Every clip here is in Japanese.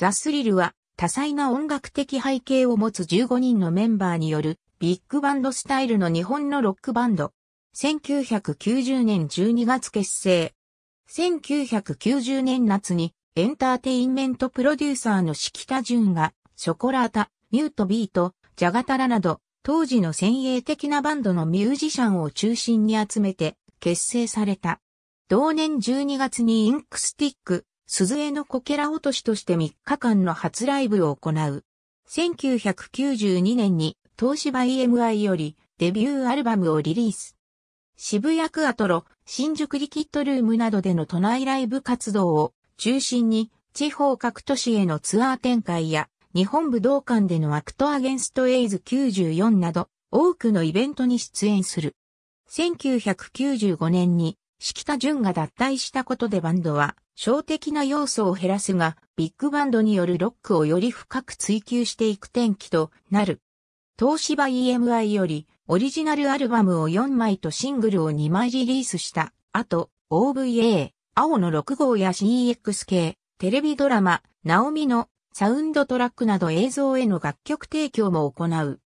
ザ・スリルは多彩な音楽的背景を持つ15人のメンバーによるビッグバンドスタイルの日本のロックバンド。1990年12月結成。1990年夏にエンターテインメントプロデューサーの敷田純がショコラータ、ミュートビート、ジャガタラなど当時の先鋭的なバンドのミュージシャンを中心に集めて結成された。同年12月にインクスティック、鈴江のこけら落としとして3日間の初ライブを行う。1992年に東芝 EMI よりデビューアルバムをリリース。渋谷クアトロ、新宿リキッドルームなどでの都内ライブ活動を中心に地方各都市へのツアー展開や日本武道館でのアクトアゲンストエイズ94など多くのイベントに出演する。1995年に四季田淳が脱退したことでバンドは小的な要素を減らすが、ビッグバンドによるロックをより深く追求していく転機となる。東芝 EMI より、オリジナルアルバムを4枚とシングルを2枚リリースした後、OVA、青の6号や CX 系、テレビドラマ、ナオミのサウンドトラックなど映像への楽曲提供も行う。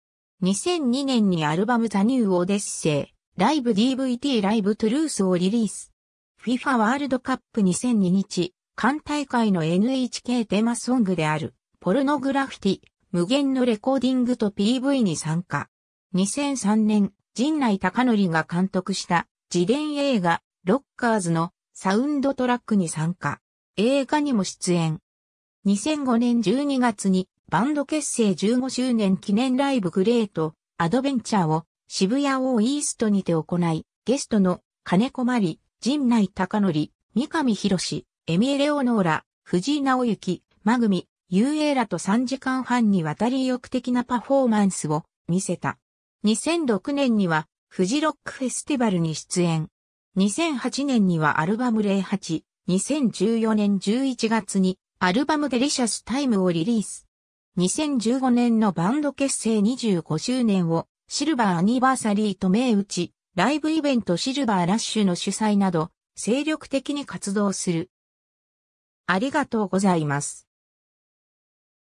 2002年にアルバムザニューオデッセイ、ライブ d v t ライブトゥルースをリリース。FIFA ワールドカップ2002日、艦大会の NHK テーマソングである、ポルノグラフィティ、無限のレコーディングと PV に参加。2003年、陣内隆則が監督した自伝映画、ロッカーズのサウンドトラックに参加。映画にも出演。2005年12月にバンド結成15周年記念ライブグレートアドベンチャーを渋谷オーイーストにて行い、ゲストの金子まり、陣内隆則、三上博史、エミエレオノーラ、藤井直行、マグミ、エーらと3時間半にわたり意欲的なパフォーマンスを見せた。2006年には、フジロックフェスティバルに出演。2008年にはアルバム08、2014年11月にアルバムデリシャスタイムをリリース。2015年のバンド結成25周年をシルバーアニバーサリーと銘打ち、ライブイベントシルバーラッシュの主催など、精力的に活動する。ありがとうございます。